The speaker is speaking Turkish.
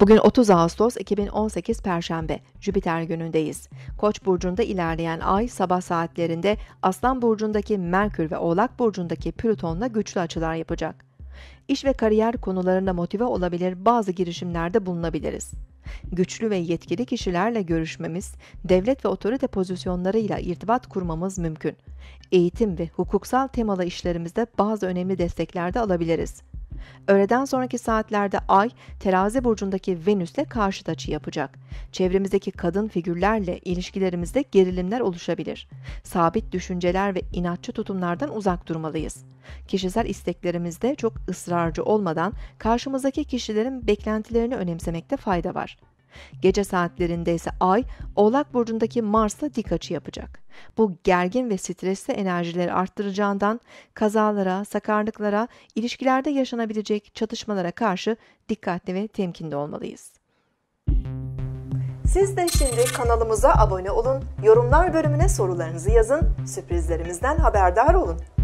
Bugün 30 Ağustos 2018 Perşembe, Jüpiter günündeyiz. Koç burcunda ilerleyen ay sabah saatlerinde Aslan burcundaki Merkür ve Oğlak burcundaki Plüton'la güçlü açılar yapacak. İş ve kariyer konularında motive olabilir bazı girişimlerde bulunabiliriz. Güçlü ve yetkili kişilerle görüşmemiz, devlet ve otorite pozisyonlarıyla irtibat kurmamız mümkün. Eğitim ve hukuksal temalı işlerimizde bazı önemli desteklerde alabiliriz. Öğleden sonraki saatlerde Ay, terazi burcundaki Venüs'le karşıt açı yapacak. Çevremizdeki kadın figürlerle ilişkilerimizde gerilimler oluşabilir. Sabit düşünceler ve inatçı tutumlardan uzak durmalıyız. Kişisel isteklerimizde çok ısrarcı olmadan karşımızdaki kişilerin beklentilerini önemsemekte fayda var. Gece saatlerinde ise Ay, Oğlak burcundaki Mars'la dik açı yapacak. Bu gergin ve stresli enerjileri arttıracağından kazalara, sakarlıklara, ilişkilerde yaşanabilecek çatışmalara karşı dikkatli ve temkinli olmalıyız. Siz de şimdi kanalımıza abone olun, yorumlar bölümüne sorularınızı yazın, sürprizlerimizden haberdar olun.